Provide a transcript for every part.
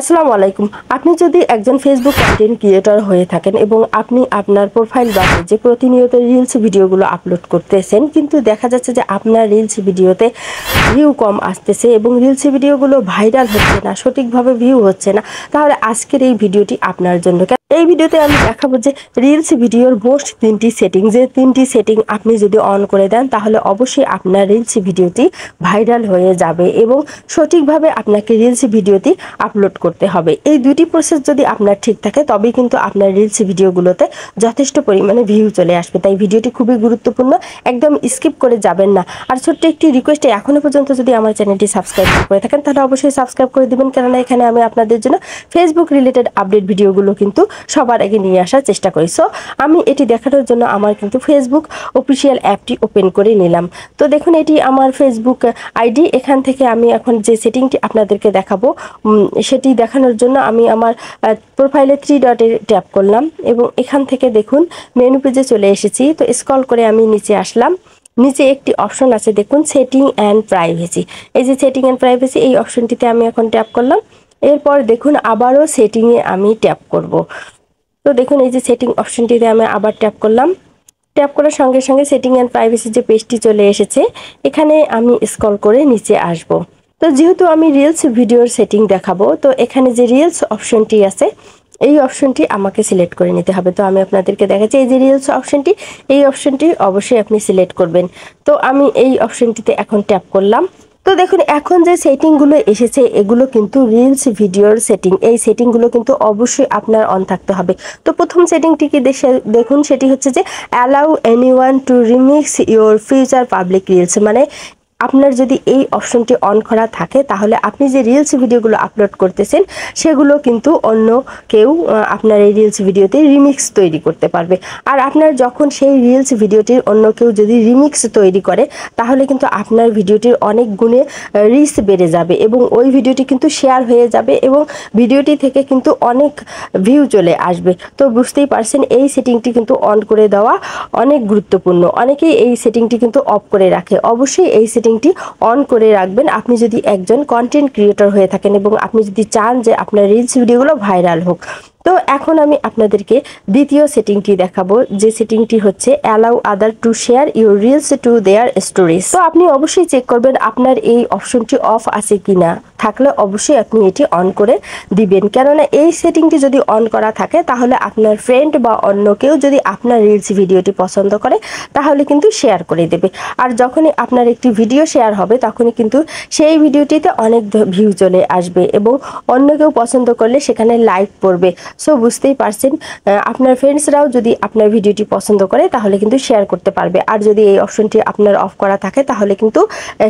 আসসালামু আলাইকুম আপনি যদি একজন ফেসবুক কন্টেন্ট ক্রিয়েটর হয়ে থাকেন এবং আপনি আপনার প্রোফাইল বা যে প্রতিনিয়ত রিলস ভিডিওগুলো আপলোড করতেছেন কিন্তু দেখা যাচ্ছে যে আপনার রিলস ভিডিওতে ভিউ কম আসতেছে এবং রিলস ভিডিওগুলো ভাইরাল হচ্ছে না সঠিকভাবে ভিউ হচ্ছে না তাহলে আজকের এই ভিডিওটি আপনার জন্য এই ভিডিওতে আমি দেখাবো যে রিলস ভিডিওর মোস্ট তিনটি সেটিং যে তিনটি সেটিং আপনি যদি অন করে দেন তাহলে অবশ্যই আপনার রিলস ভিডিওটি ভাইরাল হয়ে যাবে এবং সঠিকভাবে আপনাকে রিলস ভিডিওটি আপলোড করতে হবে এই দুটি প্রসেস যদি আপনার ঠিক থাকে তবে কিন্তু আপনার রিলস ভিডিওগুলোতে যথেষ্ট পরিমাণে ভিউ চলে আসবে তাই ভিডিওটি খুবই গুরুত্বপূর্ণ একদম স্কিপ করে যাবেন না আর ছোট্ট একটি রিকোয়েস্টে এখনও পর্যন্ত যদি আমার চ্যানেলটি সাবস্ক্রাইব করে থাকেন তাহলে অবশ্যই সাবস্ক্রাইব করে দেবেন কেননা এখানে আমি আপনাদের জন্য ফেসবুক রিলেটেড আপডেট ভিডিওগুলো কিন্তু সবার আগে নিয়ে আসার চেষ্টা করি সো আমি এটি দেখানোর জন্য আমার কিন্তু ফেসবুক অফিসিয়াল অ্যাপটি ওপেন করে নিলাম তো দেখুন এটি আমার ফেসবুক আইডি এখান থেকে আমি এখন যে সেটিংটি আপনাদেরকে দেখাবো সেটি দেখানোর জন্য আমি আমার প্রোফাইলে থ্রি ডটে ট্যাপ করলাম এবং এখান থেকে দেখুন মেনু পেজে চলে এসেছি তো স্কল করে আমি নিচে আসলাম নিচে একটি অপশন আছে দেখুন সেটিং অ্যান্ড প্রাইভেসি এই যে সেটিং অ্যান্ড প্রাইভেসি এই অপশনটিতে আমি এখন ট্যাপ করলাম এরপর দেখুন আবারও সেটিংয়ে আমি ট্যাপ করব। তো দেখুন এই যে সেটিং অপশনটিতে আমি আবার ট্যাপ করলাম ট্যাপ করার সঙ্গে সঙ্গে সেটিং অ্যান্ড প্রাইভেসির যে পেজটি চলে এসেছে এখানে আমি স্ক্রল করে নিচে আসব। তো যেহেতু আমি রিলস ভিডিওর সেটিং দেখাবো তো এখানে যে রিলস অপশনটি আছে এই অপশনটি আমাকে সিলেক্ট করে নিতে হবে তো আমি আপনাদেরকে দেখাচ্ছি এই যে রিলস অপশনটি এই অপশনটি অবশ্যই আপনি সিলেক্ট করবেন তো আমি এই অপশনটিতে এখন ট্যাপ করলাম তো দেখুন এখন যে সেটিংগুলো এসেছে এগুলো কিন্তু রিলস ভিডিওর সেটিং এই সেটিংগুলো কিন্তু অবশ্যই আপনার অন থাকতে হবে তো প্রথম সেটিংটিকে দেখুন সেটি হচ্ছে যে allow any to remix your future public reels মানে আপনার যদি এই অপশনটি অন করা থাকে তাহলে আপনি যে রিলস ভিডিওগুলো আপলোড করতেছেন সেগুলো কিন্তু অন্য কেউ আপনার এই রিলস ভিডিওতে রিমিক্স তৈরি করতে পারবে আর আপনার যখন সেই রিলস ভিডিওটির অন্য কেউ যদি রিমিক্স তৈরি করে তাহলে কিন্তু আপনার ভিডিওটির অনেক গুণে রিস বেড়ে যাবে এবং ওই ভিডিওটি কিন্তু শেয়ার হয়ে যাবে এবং ভিডিওটি থেকে কিন্তু অনেক ভিউ চলে আসবে তো বুঝতেই পারছেন এই সেটিংটি কিন্তু অন করে দেওয়া অনেক গুরুত্বপূর্ণ অনেকেই এই সেটিংটি কিন্তু অফ করে রাখে অবশ্যই এই সেটিং সেটিংটি অন করে রাখবেন আপনি যদি একজন কন্টেন্ট ক্রিয়েটর হয়ে থাকেন এবং আপনি যদি চান যে আপনার রিলস ভিডিওগুলো ভাইরাল হোক তো এখন আমি আপনাদেরকে দ্বিতীয় সেটিংটি দেখাবো যে সেটিংটি হচ্ছে allow other to share your reels to their stories তো আপনি অবশ্যই চেক করবেন আপনার এই অপশনটি অফ আছে কিনা থাকলে অবশ্যই আপনি এটি অন করে দিবেন কেননা এই সেটিংটি যদি অন করা থাকে তাহলে আপনার ফ্রেন্ড বা অন্য কেউ যদি আপনার রিলস ভিডিওটি পছন্দ করে তাহলে কিন্তু শেয়ার করে দেবে আর যখনই আপনার একটি ভিডিও শেয়ার হবে তখনই কিন্তু সেই ভিডিওটিতে অনেক ভিউ চলে আসবে এবং অন্য কেউ পছন্দ করলে সেখানে লাইক পড়বে সো বুঝতেই পারছেন আপনার ফ্রেন্ডসরাও যদি আপনার ভিডিওটি পছন্দ করে তাহলে কিন্তু শেয়ার করতে পারবে আর যদি এই অপশনটি আপনার অফ করা থাকে তাহলে কিন্তু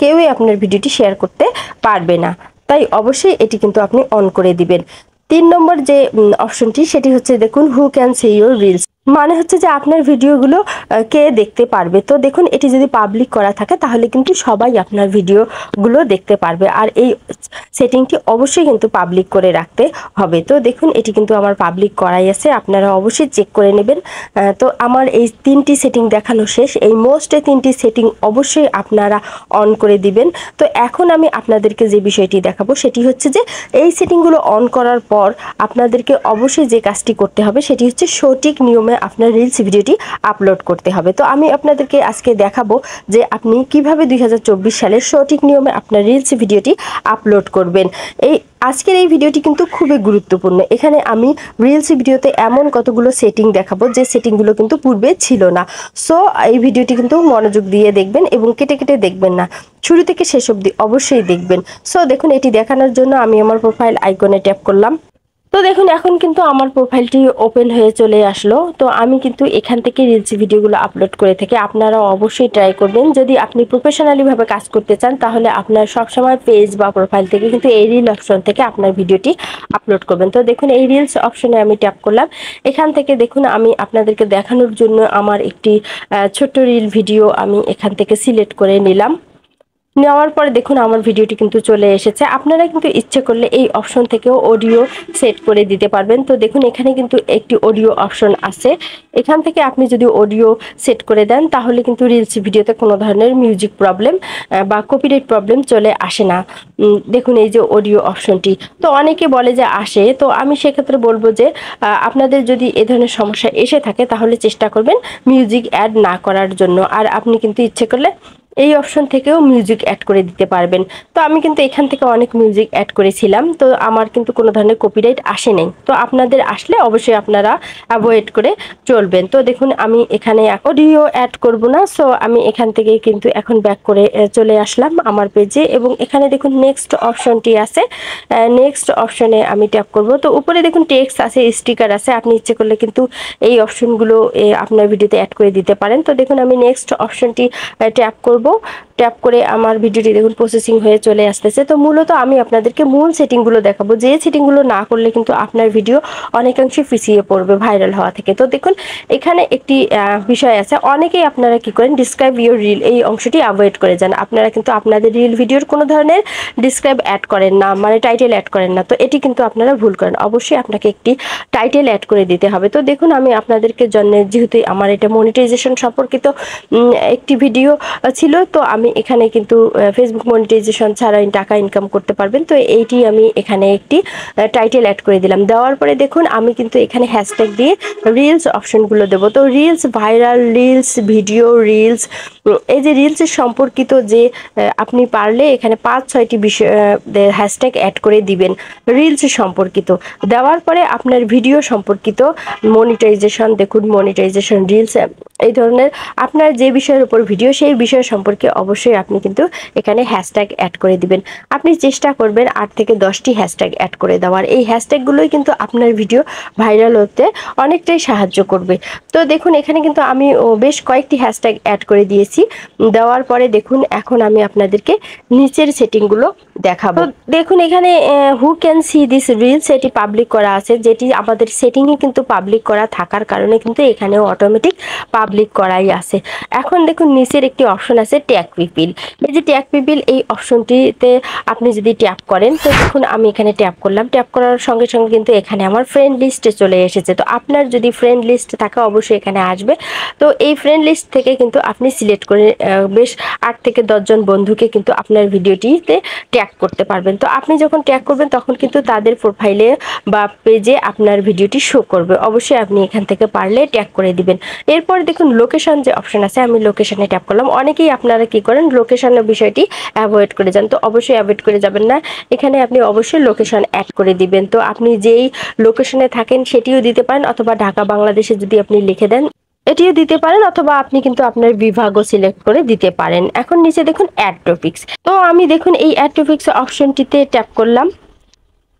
কেউই আপনার ভিডিওটি শেয়ার করতে পারবে না তাই অবশ্যই এটি কিন্তু আপনি অন করে দিবেন তিন নম্বর যে অপশনটি সেটি হচ্ছে দেখুন who can see your reels মানে হচ্ছে যে আপনার ভিডিওগুলো কে দেখতে পারবে তো দেখুন এটি যদি পাবলিক করা থাকে তাহলে কিন্তু সবাই আপনার ভিডিওগুলো দেখতে পারবে আর এই সেটিংটি অবশ্যই কিন্তু পাবলিক করে রাখতে হবে তো দেখুন এটি কিন্তু আমার পাবলিক করাই আছে আপনারা অবশ্যই চেক করে নেবেন তো আমার এই তিনটি সেটিং দেখানো শেষ এই মোস্টে তিনটি সেটিং অবশ্যই আপনারা অন করে দিবেন তো এখন আমি আপনাদেরকে যে বিষয়টি দেখাবো সেটি হচ্ছে যে এই সেটিংগুলো অন করার পর আপনাদেরকে অবশ্যই যে কাজটি করতে হবে সেটি হচ্ছে সঠিক নিয়মে আপনার রিলস ভিডিওটি আপলোড করতে হবে তো আমি আপনাদেরকে আজকে দেখাবো যে আপনি কিভাবে দুই সালের সঠিক নিয়মে আপনার রিলস ভিডিওটি আপলোড করবেন এই আজকের এই ভিডিওটি কিন্তু খুবই গুরুত্বপূর্ণ এখানে আমি রিলস ভিডিওতে এমন কতগুলো সেটিং দেখাবো যে সেটিংগুলো কিন্তু পূর্বে ছিল না সো এই ভিডিওটি কিন্তু মনোযোগ দিয়ে দেখবেন এবং কেটে কেটে দেখবেন না শুরু থেকে শেষ অবধি অবশ্যই দেখবেন সো দেখুন এটি দেখানোর জন্য আমি আমার প্রোফাইল আইকনে ট্যাপ করলাম তো দেখুন এখন কিন্তু আমার প্রোফাইলটি ওপেন হয়ে চলে আসলো তো আমি কিন্তু এখান থেকে রিলস ভিডিওগুলো আপলোড করে থাকি আপনারা অবশ্যই ট্রাই করবেন যদি আপনি প্রফেশনালিভাবে কাজ করতে চান তাহলে আপনার সবসময় পেজ বা প্রোফাইল থেকে কিন্তু এই রিল অপশন থেকে আপনার ভিডিওটি আপলোড করবেন তো দেখুন এই রিলস অপশনে আমি ট্যাপ করলাম এখান থেকে দেখুন আমি আপনাদেরকে দেখানোর জন্য আমার একটি ছোট্ট রিল ভিডিও আমি এখান থেকে সিলেক্ট করে নিলাম নেওয়ার পরে দেখুন আমার ভিডিওটি কিন্তু চলে এসেছে আপনারা কিন্তু ইচ্ছে করলে এই অপশন থেকেও অডিও সেট করে দিতে পারবেন তো দেখুন এখানে কিন্তু একটি অডিও অপশন আছে এখান থেকে আপনি যদি অডিও সেট করে দেন তাহলে কিন্তু রিলস ভিডিওতে কোনো ধরনের মিউজিক প্রবলেম বা কপিরাইট প্রবলেম চলে আসে না দেখুন এই যে অডিও অপশনটি তো অনেকে বলে যে আসে তো আমি সেক্ষেত্রে বলবো যে আপনাদের যদি এ ধরনের সমস্যা এসে থাকে তাহলে চেষ্টা করবেন মিউজিক অ্যাড না করার জন্য আর আপনি কিন্তু ইচ্ছে করলে এই অপশন থেকেও মিউজিক অ্যাড করে দিতে পারবেন তো আমি কিন্তু এখান থেকে অনেক মিউজিক অ্যাড করেছিলাম তো আমার কিন্তু কোনো ধরনের কপিরাইট আসে নেই তো আপনাদের আসলে অবশ্যই আপনারা অ্যাভয়েড করে চলবেন তো দেখুন আমি এখানে অডিও অ্যাড করব না সো আমি এখান থেকে কিন্তু এখন ব্যাক করে চলে আসলাম আমার পেজে এবং এখানে দেখুন নেক্সট অপশনটি আছে নেক্সট অপশনে আমি ট্যাপ করব তো উপরে দেখুন টেক্সট আছে স্টিকার আছে আপনি ইচ্ছে করলে কিন্তু এই অপশনগুলো আপনার ভিডিওতে অ্যাড করে দিতে পারেন তো দেখুন আমি নেক্সট অপশনটি ট্যাপ করব করব ট্যাপ করে আমার ভিডিওটি দেখুন প্রসেসিং হয়ে চলে আসতেছে তো মূলত আমি আপনাদেরকে মূল সেটিংগুলো দেখাবো যে সেটিংগুলো না করলে কিন্তু আপনার ভিডিও অনেকাংশে পিছিয়ে পড়বে ভাইরাল হওয়া থেকে তো দেখুন এখানে একটি বিষয় আছে অনেকেই আপনারা কি করেন ডিসক্রাইব ইউর রিল এই অংশটি অ্যাভয়েড করে যান আপনারা কিন্তু আপনাদের রিল ভিডিওর কোনো ধরনের ডিসক্রাইব অ্যাড করেন না মানে টাইটেল অ্যাড করেন না তো এটি কিন্তু আপনারা ভুল করেন অবশ্যই আপনাকে একটি টাইটেল অ্যাড করে দিতে হবে তো দেখুন আমি আপনাদেরকে জন্য যেহেতু আমার এটা মনিটাইজেশন সম্পর্কিত একটি ভিডিও ছিল ছিল তো আমি এখানে কিন্তু ফেসবুক মনিটাইজেশন ছাড়া টাকা ইনকাম করতে পারবেন তো এইটি আমি এখানে একটি টাইটেল অ্যাড করে দিলাম দেওয়ার পরে দেখুন আমি কিন্তু এখানে হ্যাশট্যাগ দিয়ে রিলস অপশনগুলো দেবো তো reels viral reels video reels এই যে রিলসের সম্পর্কিত যে আপনি পারলে এখানে পাঁচ ছয়টি বিষয় হ্যাশট্যাগ অ্যাড করে দিবেন রিলস সম্পর্কিত দেওয়ার পরে আপনার ভিডিও সম্পর্কিত মনিটাইজেশন দেখুন মনিটাইজেশন রিলস এই ধরনের আপনার যে বিষয়ের উপর ভিডিও সেই বিষয় সম্পর্কে সম্পর্কে অবশ্যই আপনি কিন্তু এখানে হ্যাশট্যাগ অ্যাড করে দিবেন আপনি চেষ্টা করবেন আট থেকে দশটি হ্যাশট্যাগ অ্যাড করে দেওয়ার এই হ্যাশট্যাগুলোই কিন্তু আপনার ভিডিও ভাইরাল হতে অনেকটাই সাহায্য করবে তো দেখুন এখানে কিন্তু আমি বেশ কয়েকটি হ্যাশট্যাগ অ্যাড করে দিয়েছি দেওয়ার পরে দেখুন এখন আমি আপনাদেরকে নিচের সেটিংগুলো দেখাবো দেখুন এখানে who can see this reels এটি পাবলিক করা আছে যেটি আমাদের সেটিংয়ে কিন্তু পাবলিক করা থাকার কারণে কিন্তু এখানেও অটোমেটিক পাবলিক করাই আছে এখন দেখুন নিচের একটি অপশন আছে হচ্ছে ট্যাগ পিপিল এই যে ট্যাগ পিপিল এই অপশনটিতে আপনি যদি ট্যাপ করেন তো দেখুন আমি এখানে ট্যাপ করলাম ট্যাপ করার সঙ্গে সঙ্গে কিন্তু এখানে আমার ফ্রেন্ড লিস্টে চলে এসেছে তো আপনার যদি ফ্রেন্ড লিস্ট থাকে অবশ্যই এখানে আসবে তো এই ফ্রেন্ড লিস্ট থেকে কিন্তু আপনি সিলেক্ট করে বেশ আট থেকে দশজন বন্ধুকে কিন্তু আপনার ভিডিওটিতে ট্যাগ করতে পারবেন তো আপনি যখন ট্যাগ করবেন তখন কিন্তু তাদের প্রোফাইলে বা পেজে আপনার ভিডিওটি শো করবে অবশ্যই আপনি এখান থেকে পারলে ট্যাগ করে দিবেন এরপর দেখুন লোকেশন যে অপশন আছে আমি লোকেশনে ট্যাপ করলাম অনেকেই আপনারা কি করেন লোকেশনের বিষয়টি অ্যাভয়েড করে যান তো অবশ্যই অ্যাভয়েড করে যাবেন না এখানে আপনি অবশ্যই লোকেশন অ্যাড করে দিবেন তো আপনি যেই লোকেশনে থাকেন সেটিও দিতে পারেন অথবা ঢাকা বাংলাদেশে যদি আপনি লিখে দেন এটিও দিতে পারেন অথবা আপনি কিন্তু আপনার বিভাগও সিলেক্ট করে দিতে পারেন এখন নিচে দেখুন অ্যাড টপিক্স তো আমি দেখুন এই অ্যাড টপিক্স অপশনটিতে ট্যাপ করলাম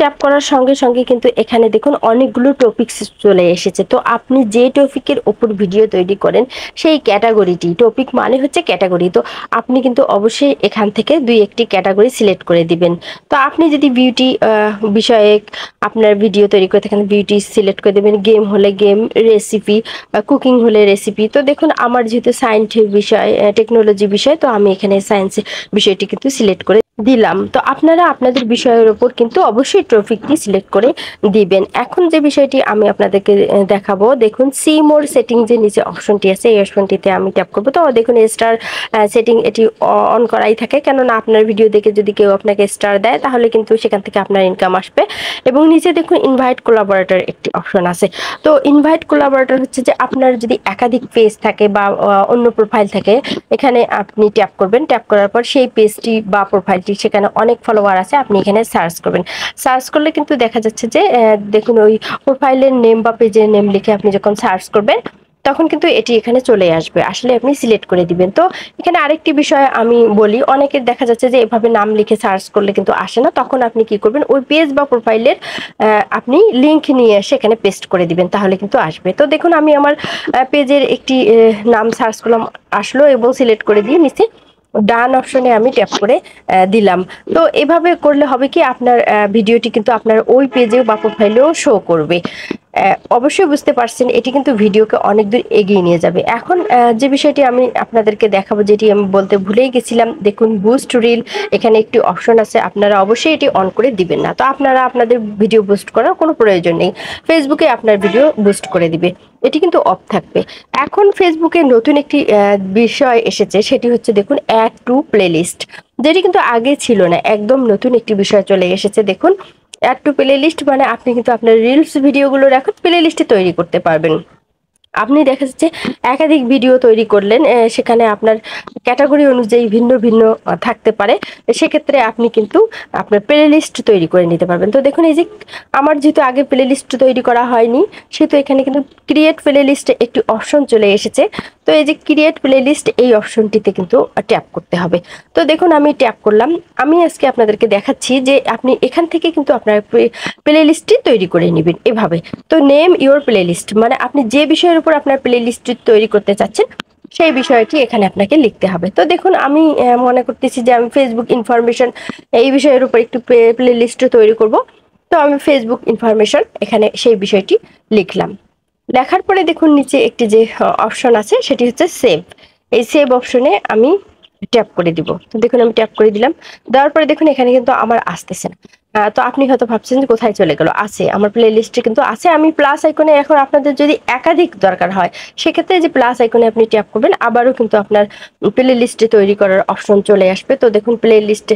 ট্যাপ করার সঙ্গে সঙ্গে কিন্তু এখানে দেখুন অনেকগুলো টপিকস চলে এসেছে তো আপনি যে টপিকের ওপর ভিডিও তৈরি করেন সেই ক্যাটাগরিটি টপিক মানে হচ্ছে ক্যাটাগরি তো আপনি কিন্তু অবশ্যই এখান থেকে দুই একটি ক্যাটাগরি সিলেক্ট করে দিবেন তো আপনি যদি বিউটি বিষয়ে আপনার ভিডিও তৈরি করে থাকেন বিউটি সিলেক্ট করে দেবেন গেম হলে গেম রেসিপি কুকিং হলে রেসিপি তো দেখুন আমার যেহেতু সায়েন্টিফিক বিষয় টেকনোলজি বিষয় তো আমি এখানে সায়েন্স বিষয়টি কিন্তু সিলেক্ট করে দিলাম তো আপনারা আপনাদের বিষয়ের ওপর কিন্তু অবশ্যই ট্রফিকটি সিলেক্ট করে দিবেন এখন যে বিষয়টি আমি আপনাদেরকে দেখাবো দেখুন সি মোর সেটিং যে নিচে অপশনটি আছে এই অপশনটিতে আমি ট্যাপ করবো তো দেখুন স্টার সেটিং এটি অন করাই থাকে কেননা আপনার ভিডিও দেখে যদি কেউ আপনাকে স্টার দেয় তাহলে কিন্তু সেখান থেকে আপনার ইনকাম আসবে এবং নিচে দেখুন ইনভাইট কোলাবোরেটর একটি অপশন আছে তো ইনভাইট কোলাবোরেটর হচ্ছে যে আপনার যদি একাধিক পেজ থাকে বা অন্য প্রোফাইল থাকে এখানে আপনি ট্যাপ করবেন ট্যাপ করার পর সেই পেজটি বা প্রোফাইল আইডি সেখানে অনেক ফলোয়ার আছে আপনি এখানে সার্চ করবেন সার্চ করলে কিন্তু দেখা যাচ্ছে যে দেখুন ওই প্রোফাইলের নেম বা পেজের নেম লিখে আপনি যখন সার্চ করবেন তখন কিন্তু এটি এখানে চলে আসবে আসলে আপনি সিলেক্ট করে দিবেন তো এখানে আরেকটি বিষয় আমি বলি অনেকের দেখা যাচ্ছে যে এভাবে নাম লিখে সার্চ করলে কিন্তু আসে না তখন আপনি কি করবেন ওই পেজ বা প্রোফাইলের আপনি লিংক নিয়ে এসে এখানে পেস্ট করে দিবেন তাহলে কিন্তু আসবে তো দেখুন আমি আমার পেজের একটি নাম সার্চ করলাম আসলো এবং সিলেক্ট করে দিয়ে নিচে ডান অপশনে আমি ট্যাপ করে দিলাম তো এভাবে করলে হবে কি আপনার ভিডিওটি কিন্তু আপনার ওই পেজেও বা প্রোফাইলেও শো করবে অবশ্যই বুঝতে পারছেন এটি কিন্তু ভিডিওকে অনেক দূর এগিয়ে নিয়ে যাবে এখন যে বিষয়টি আমি আপনাদেরকে দেখাবো যেটি আমি বলতে ভুলেই গেছিলাম দেখুন বুস্ট রিল এখানে একটি অপশন আছে আপনারা অবশ্যই এটি অন করে দিবেন না তো আপনারা আপনাদের ভিডিও বুস্ট করার কোনো প্রয়োজন নেই ফেসবুকে আপনার ভিডিও বুস্ট করে দিবে এটি কিন্তু অফ থাকবে এখন ফেসবুকে নতুন একটি বিষয় এসেছে সেটি হচ্ছে দেখুন অ্যাড টু প্লেলিস্ট যেটি কিন্তু আগে ছিল না একদম নতুন একটি বিষয় চলে এসেছে দেখুন অ্যাড টু প্লে লিস্ট মানে আপনি কিন্তু আপনার রিলস ভিডিওগুলোর এখন প্লে লিস্টে তৈরি করতে পারবেন আপনি দেখা যাচ্ছে একাধিক ভিডিও তৈরি করলেন সেখানে আপনার ক্যাটাগরি অনুযায়ী ভিন্ন ভিন্ন থাকতে পারে সেক্ষেত্রে আপনি কিন্তু আপনার প্লে লিস্ট তৈরি করে নিতে পারবেন তো দেখুন এই যে আমার যেহেতু আগে প্লে লিস্ট তৈরি করা হয়নি সেহেতু এখানে কিন্তু ক্রিয়েট প্লে লিস্টে একটি অপশন চলে এসেছে তো এই যে ক্রিয়েট প্লে লিস্ট এই অপশনটিতে কিন্তু ট্যাপ করতে হবে তো দেখুন আমি ট্যাপ করলাম আমি আজকে আপনাদেরকে দেখাচ্ছি যে আপনি এখান থেকে কিন্তু আপনার প্লে লিস্টটি তৈরি করে নেবেন এভাবে তো নেম ইউর প্লে লিস্ট মানে আপনি যে বিষয়ের উপর আপনার প্লে লিস্টটি তৈরি করতে চাচ্ছেন সেই বিষয়টি এখানে আপনাকে লিখতে হবে তো দেখুন আমি মনে করতেছি যে আমি ফেসবুক ইনফরমেশন এই বিষয়ের উপর একটু প্লে লিস্ট তৈরি করব তো আমি ফেসবুক ইনফরমেশন এখানে সেই বিষয়টি লিখলাম লেখার পরে দেখুন নিচে একটি যে অপশন আছে সেটি হচ্ছে সেভ এই সেভ অপশনে আমি ট্যাপ করে দিব তো দেখুন আমি ট্যাপ করে দিলাম দেওয়ার পরে দেখুন এখানে কিন্তু আমার আসতেছে না তো আপনি হয়তো ভাবছেন যে কোথায় চলে গেল আছে আমার প্লে লিস্টে কিন্তু আছে আমি প্লাস আইকনে এখন আপনাদের যদি একাধিক দরকার হয় সেক্ষেত্রে যে প্লাস আইকনে আপনি ট্যাপ করবেন আবারও কিন্তু আপনার প্লে লিস্টে তৈরি করার অপশন চলে আসবে তো দেখুন প্লে লিস্টে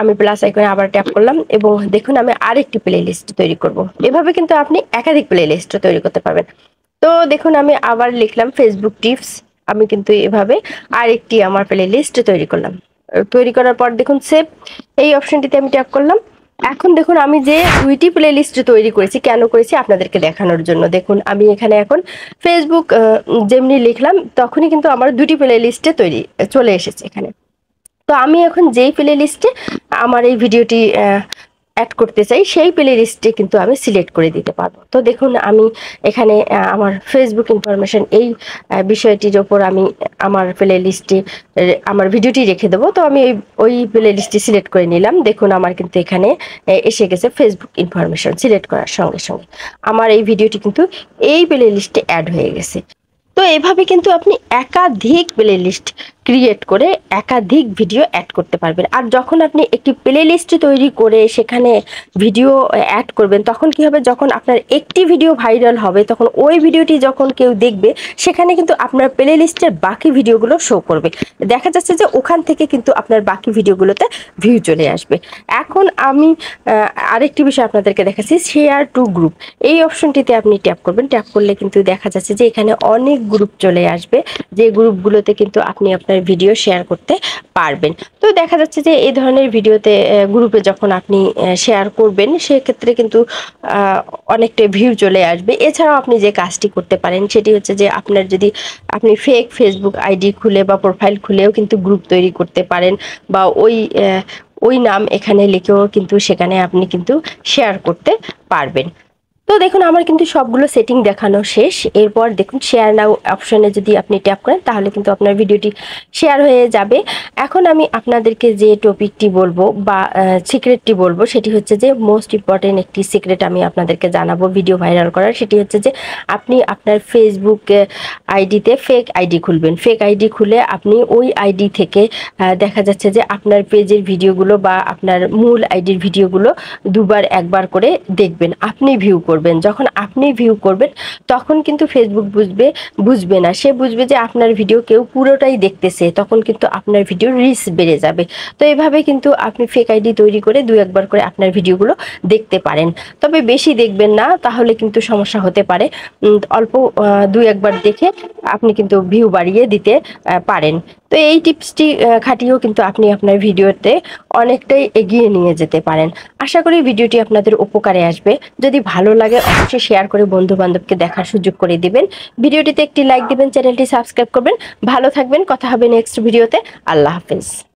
আমি প্লাস আইকনে আবার ট্যাপ করলাম এবং দেখুন আমি আরেকটি প্লে লিস্ট তৈরি করব। এভাবে কিন্তু আপনি একাধিক প্লে লিস্ট তৈরি করতে পারবেন তো দেখুন আমি আবার লিখলাম ফেসবুক টিপস আমি কিন্তু এভাবে আরেকটি আমার প্লে লিস্ট তৈরি করলাম তৈরি করার পর দেখুন সেভ এই অপশনটিতে আমি ট্যাপ করলাম এখন দেখুন আমি যে দুইটি প্লে লিস্ট তৈরি করেছি কেন করেছি আপনাদেরকে দেখানোর জন্য দেখুন আমি এখানে এখন ফেসবুক যেমনি লিখলাম তখনই কিন্তু আমার দুটি প্লে লিস্টে তৈরি চলে এসেছে এখানে তো আমি এখন যেই প্লে লিস্টে আমার এই ভিডিওটি অ্যাড করতে চাই সেই প্লে লিস্টটি কিন্তু আমি সিলেক্ট করে দিতে পারবো তো দেখুন আমি এখানে আমার ফেসবুক ইনফরমেশান এই বিষয়টির ওপর আমি আমার প্লে লিস্টে আমার ভিডিওটি রেখে দেবো তো আমি ওই প্লে লিস্টটি সিলেক্ট করে নিলাম দেখুন আমার কিন্তু এখানে এসে গেছে ফেসবুক ইনফরমেশান সিলেক্ট করার সঙ্গে সঙ্গে আমার এই ভিডিওটি কিন্তু এই প্লে লিস্টে অ্যাড হয়ে গেছে তো এভাবে কিন্তু আপনি একাধিক প্লে লিস্ট ক্রিয়েট করে একাধিক ভিডিও অ্যাড করতে পারবেন আর যখন আপনি একটি প্লেলিস্ট তৈরি করে সেখানে ভিডিও অ্যাড করবেন তখন কি হবে যখন আপনার একটি ভিডিও ভাইরাল হবে তখন ওই ভিডিওটি যখন কেউ দেখবে সেখানে কিন্তু আপনার প্লেলিস্টের বাকি ভিডিওগুলো শো করবে দেখা যাচ্ছে যে ওখান থেকে কিন্তু আপনার বাকি ভিডিওগুলোতে ভিউ চলে আসবে এখন আমি আরেকটি বিষয় আপনাদেরকে দেখাচ্ছি শেয়ার টু গ্রুপ এই অপশনটিতে আপনি ট্যাপ করবেন ট্যাপ করলে কিন্তু দেখা যাচ্ছে যে এখানে অনেক গ্রুপ চলে আসবে যে গ্রুপগুলোতে কিন্তু আপনি আপনার আপনার ভিডিও শেয়ার করতে পারবেন তো দেখা যাচ্ছে যে এই ধরনের ভিডিওতে গ্রুপে যখন আপনি শেয়ার করবেন সেক্ষেত্রে কিন্তু অনেকটা ভিউ চলে আসবে এছাড়াও আপনি যে কাজটি করতে পারেন সেটি হচ্ছে যে আপনার যদি আপনি ফেক ফেসবুক আইডি খুলে বা প্রোফাইল খুলেও কিন্তু গ্রুপ তৈরি করতে পারেন বা ওই ওই নাম এখানে লিখেও কিন্তু সেখানে আপনি কিন্তু শেয়ার করতে পারবেন তো দেখুন আমার কিন্তু সবগুলো সেটিং দেখানো শেষ এরপর দেখুন শেয়ার নাও অপশনে যদি আপনি ট্যাপ করেন তাহলে কিন্তু আপনার ভিডিওটি শেয়ার হয়ে যাবে এখন আমি আপনাদেরকে যে টপিকটি বলবো বা সিক্রেটটি বলবো সেটি হচ্ছে যে মোস্ট ইম্পর্টেন্ট একটি সিক্রেট আমি আপনাদেরকে জানাবো ভিডিও ভাইরাল করার সেটি হচ্ছে যে আপনি আপনার ফেসবুক আইডিতে ফেক আইডি খুলবেন ফেক আইডি খুলে আপনি ওই আইডি থেকে দেখা যাচ্ছে যে আপনার পেজের ভিডিওগুলো বা আপনার মূল আইডির ভিডিওগুলো দুবার একবার করে দেখবেন আপনি ভিউ করবেন করবেন যখন আপনি ভিউ করবেন তখন কিন্তু ফেসবুক বুঝবে বুঝবে না সে বুঝবে যে আপনার ভিডিও কেউ পুরোটাই দেখতেছে তখন কিন্তু আপনার ভিডিও রিস বেড়ে যাবে তো এভাবে কিন্তু আপনি ফেক আইডি তৈরি করে দু একবার করে আপনার ভিডিওগুলো দেখতে পারেন তবে বেশি দেখবেন না তাহলে কিন্তু সমস্যা হতে পারে অল্প দু একবার দেখে আপনি কিন্তু ভিউ বাড়িয়ে দিতে পারেন তো এই টিপসটি খাটিয়েও কিন্তু আপনি আপনার ভিডিওতে অনেকটাই এগিয়ে নিয়ে যেতে পারেন আশা করি ভিডিওটি আপনাদের উপকারে আসবে যদি ভালো লাগে অবশ্যই শেয়ার করে বন্ধু বান্ধবকে দেখার সুযোগ করে দিবেন ভিডিওটিতে একটি লাইক দিবেন চ্যানেলটি সাবস্ক্রাইব করবেন ভালো থাকবেন কথা হবে নেক্সট ভিডিওতে আল্লাহ হাফেজ